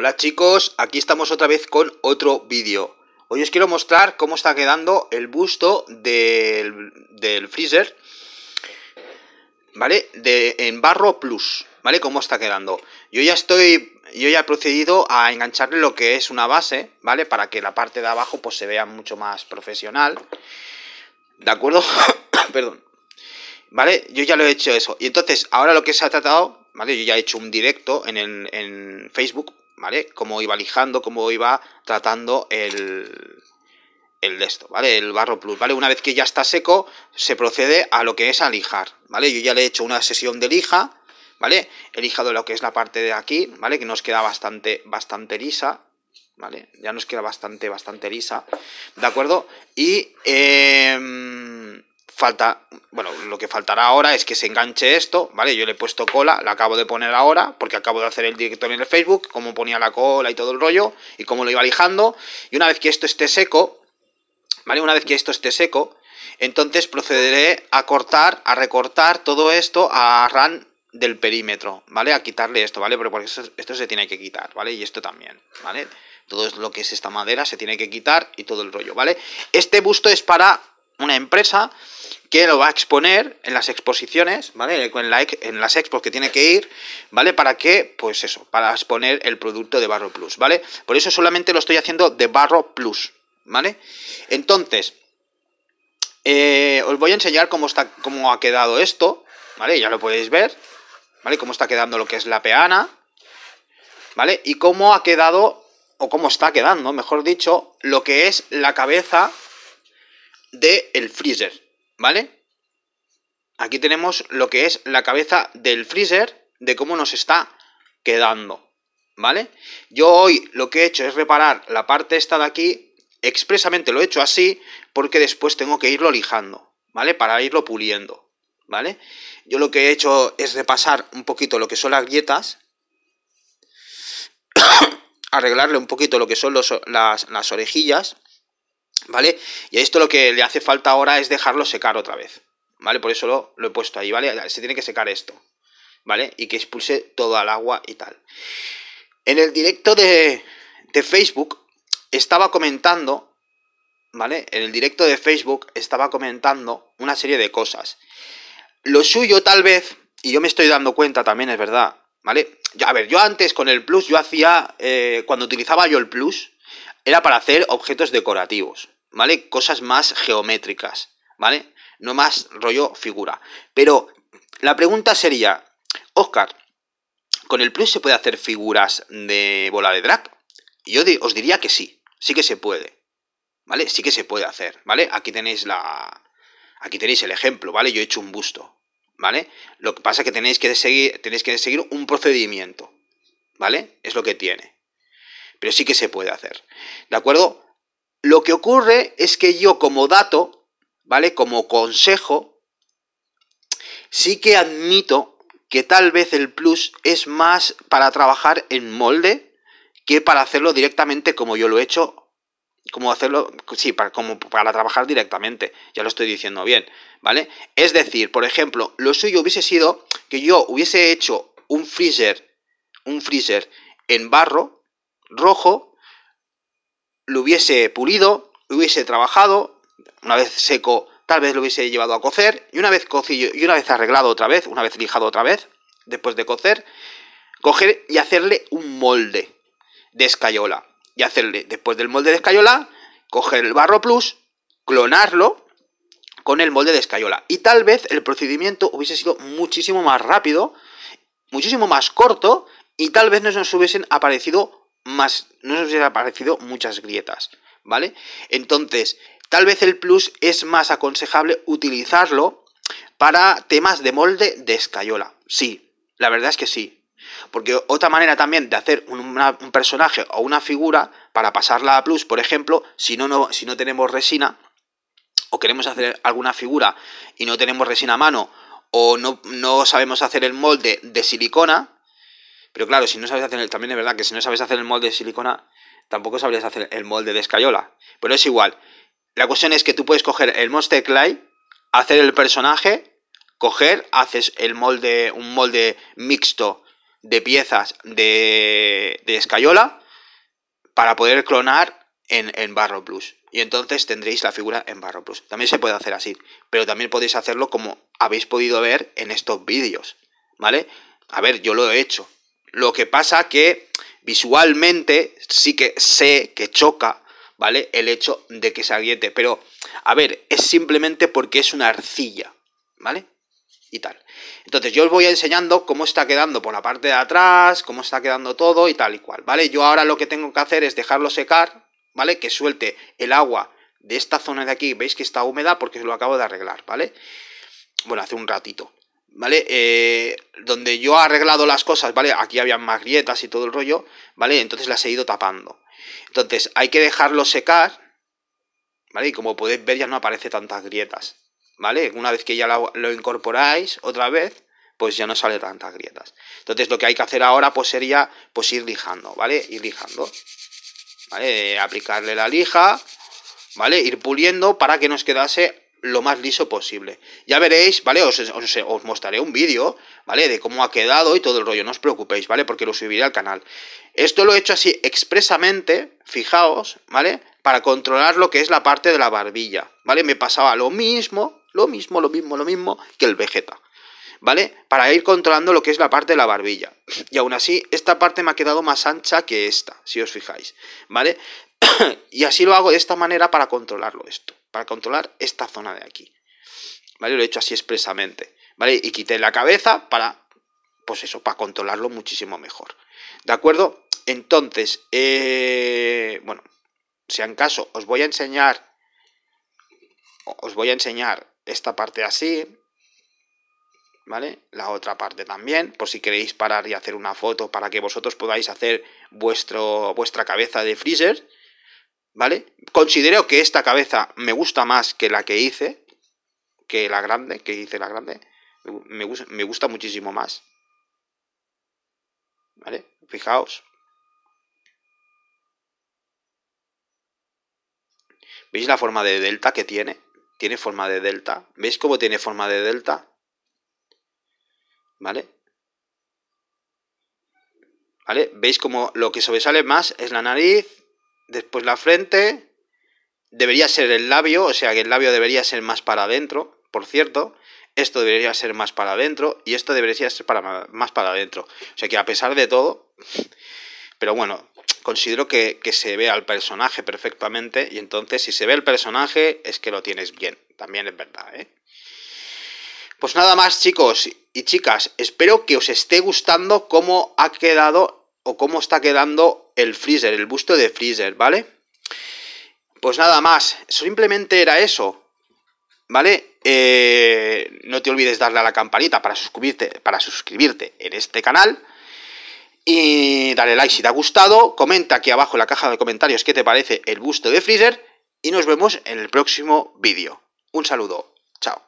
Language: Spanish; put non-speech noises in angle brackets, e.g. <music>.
Hola chicos, aquí estamos otra vez con otro vídeo. Hoy os quiero mostrar cómo está quedando el busto del, freezer, ¿vale? De, en barro plus, ¿vale? Cómo está quedando. Yo ya estoy, yo ya he procedido a engancharle lo que es una base, ¿vale? Para que la parte de abajo pues se vea mucho más profesional, ¿de acuerdo? <coughs> Perdón. ¿Vale? Yo ya lo he hecho eso. Y entonces, ahora lo que se ha tratado, ¿vale? Yo ya he hecho un directo en, en Facebook, ¿vale? Cómo iba lijando, cómo iba tratando el, el de esto, ¿vale? El barro plus, ¿vale? Una vez que ya está seco, se procede a lo que es a lijar, ¿vale? Yo ya le he hecho una sesión de lija, ¿vale? He lijado lo que es la parte de aquí, ¿vale? Que nos queda bastante, bastante lisa, ¿vale? Ya nos queda bastante, bastante lisa, ¿de acuerdo? Y... Em, falta, bueno, lo que faltará ahora es que se enganche esto, ¿vale? Yo le he puesto cola, la acabo de poner ahora, porque acabo de hacer el directorio en el Facebook, cómo ponía la cola y todo el rollo, y cómo lo iba lijando, y una vez que esto esté seco, ¿vale? Una vez que esto esté seco, entonces procederé a cortar, a recortar todo esto a RAN del perímetro, ¿vale? A quitarle esto, ¿vale? Pero porque esto, esto se tiene que quitar, ¿vale? Y esto también, ¿vale? Todo lo que es esta madera se tiene que quitar y todo el rollo, ¿vale? Este busto es para una empresa que lo va a exponer en las exposiciones, ¿vale? En, en, las expos que tiene que ir, ¿vale? ¿Para qué? Pues eso, para exponer el producto de Barro Plus, ¿vale? Por eso solamente lo estoy haciendo de Barro Plus, ¿vale? Entonces, eh, os voy a enseñar cómo, está, cómo ha quedado esto, ¿vale? Ya lo podéis ver, ¿vale? Cómo está quedando lo que es la peana, ¿vale? Y cómo ha quedado, o cómo está quedando, mejor dicho, lo que es la cabeza del freezer, ¿vale? Aquí tenemos lo que es la cabeza del freezer, de cómo nos está quedando, ¿vale? Yo hoy lo que he hecho es reparar la parte esta de aquí, expresamente lo he hecho así, porque después tengo que irlo lijando, ¿vale? Para irlo puliendo, ¿vale? Yo lo que he hecho es repasar un poquito lo que son las grietas, <coughs> arreglarle un poquito lo que son las orejillas, ¿Vale? Y a esto lo que le hace falta ahora es dejarlo secar otra vez. ¿Vale? Por eso lo, he puesto ahí, ¿vale? Se tiene que secar esto. ¿Vale? Y que expulse todo el agua y tal. En el directo de, Facebook estaba comentando, ¿vale? En el directo de Facebook estaba comentando una serie de cosas. Lo suyo tal vez, y yo me estoy dando cuenta también, es verdad, ¿vale? a ver, yo antes con el Plus, yo hacía, eh, cuando utilizaba yo el Plus, era para hacer objetos decorativos, ¿vale? Cosas más geométricas, ¿vale? No más rollo figura. Pero la pregunta sería, Oscar, ¿con el Plus se puede hacer figuras de bola de drag? Yo os diría que sí, sí que se puede, ¿vale? Sí que se puede hacer, ¿vale? Aquí tenéis la... Aquí tenéis el ejemplo, ¿vale? Yo he hecho un busto, ¿vale? Lo que pasa es que tenéis que seguir, tenéis que seguir un procedimiento, ¿vale? Es lo que tiene pero sí que se puede hacer. ¿De acuerdo? Lo que ocurre es que yo como dato, ¿vale? Como consejo, sí que admito que tal vez el plus es más para trabajar en molde que para hacerlo directamente como yo lo he hecho como hacerlo, sí, para, como para trabajar directamente, ya lo estoy diciendo bien, ¿vale? Es decir, por ejemplo, lo suyo hubiese sido que yo hubiese hecho un freezer, un freezer en barro, rojo, lo hubiese pulido, lo hubiese trabajado, una vez seco tal vez lo hubiese llevado a cocer, y una vez cocido y una vez arreglado otra vez, una vez lijado otra vez, después de cocer, coger y hacerle un molde de escayola. Y hacerle, después del molde de escayola, coger el barro plus, clonarlo con el molde de escayola. Y tal vez el procedimiento hubiese sido muchísimo más rápido, muchísimo más corto, y tal vez no nos hubiesen aparecido más no nos hubiera aparecido muchas grietas, ¿vale? Entonces, tal vez el plus es más aconsejable utilizarlo para temas de molde de escayola. Sí, la verdad es que sí. Porque otra manera también de hacer un personaje o una figura para pasarla a plus, por ejemplo, si no, no, si no tenemos resina o queremos hacer alguna figura y no tenemos resina a mano o no sabemos hacer el molde de silicona, pero claro, si no sabes hacer el, también es verdad que si no sabes hacer el molde de silicona, tampoco sabrías hacer el molde de escayola. Pero es igual. La cuestión es que tú puedes coger el Monster Clay, hacer el personaje, coger, haces el molde, un molde mixto de piezas de, de escayola para poder clonar en, en Barro Plus. Y entonces tendréis la figura en Barro Plus. También se puede hacer así, pero también podéis hacerlo como habéis podido ver en estos vídeos. ¿Vale? A ver, yo lo he hecho, lo que pasa que visualmente sí que sé que choca, ¿vale? El hecho de que se agriete. Pero, a ver, es simplemente porque es una arcilla, ¿vale? Y tal. Entonces yo os voy enseñando cómo está quedando por la parte de atrás, cómo está quedando todo y tal y cual, ¿vale? Yo ahora lo que tengo que hacer es dejarlo secar, ¿vale? Que suelte el agua de esta zona de aquí, veis que está húmeda porque lo acabo de arreglar, ¿vale? Bueno, hace un ratito. ¿vale? Eh, donde yo he arreglado las cosas, ¿vale? Aquí había más grietas y todo el rollo, ¿vale? Entonces las he ido tapando. Entonces hay que dejarlo secar, ¿vale? Y como podéis ver ya no aparece tantas grietas, ¿vale? Una vez que ya lo, lo incorporáis otra vez, pues ya no sale tantas grietas. Entonces lo que hay que hacer ahora pues sería pues ir lijando, ¿vale? Ir lijando, ¿vale? Aplicarle la lija, ¿vale? Ir puliendo para que nos quedase lo más liso posible. Ya veréis, ¿vale? Os, mostraré un vídeo, ¿vale? De cómo ha quedado y todo el rollo, no os preocupéis, ¿vale? Porque lo subiré al canal. Esto lo he hecho así expresamente, fijaos, ¿vale? Para controlar lo que es la parte de la barbilla, ¿vale? Me pasaba lo mismo, lo mismo, lo mismo, lo mismo que el Vegeta. ¿vale? Para ir controlando lo que es la parte de la barbilla. Y aún así, esta parte me ha quedado más ancha que esta, si os fijáis, ¿vale? <coughs> y así lo hago de esta manera para controlarlo esto, para controlar esta zona de aquí. ¿Vale? Lo he hecho así expresamente. ¿Vale? Y quité la cabeza para, pues eso, para controlarlo muchísimo mejor. ¿De acuerdo? Entonces, eh, bueno, si caso, os voy a enseñar, os voy a enseñar esta parte así, ¿vale? La otra parte también, por si queréis parar y hacer una foto para que vosotros podáis hacer vuestro, vuestra cabeza de freezer, ¿Vale? Considero que esta cabeza me gusta más que la que hice, que la grande, que hice la grande. Me, gusta, muchísimo más. ¿Vale? Fijaos. ¿Veis la forma de delta que tiene? Tiene forma de delta. ¿Veis cómo tiene forma de delta? ¿Vale? ¿Vale? ¿Veis cómo lo que sobresale más es la nariz después la frente, debería ser el labio, o sea que el labio debería ser más para adentro, por cierto, esto debería ser más para adentro y esto debería ser para, más para adentro. O sea que a pesar de todo, pero bueno, considero que, que, se ve al personaje perfectamente y entonces si se ve el personaje es que lo tienes bien, también es verdad, ¿eh? Pues nada más chicos y chicas, espero que os esté gustando cómo ha quedado o cómo está quedando el Freezer, el busto de Freezer, ¿vale? Pues nada más, simplemente era eso, ¿vale? Eh, no te olvides darle a la campanita para suscribirte, para suscribirte en este canal. Y dale like si te ha gustado, comenta aquí abajo en la caja de comentarios qué te parece el busto de Freezer y nos vemos en el próximo vídeo. Un saludo, chao.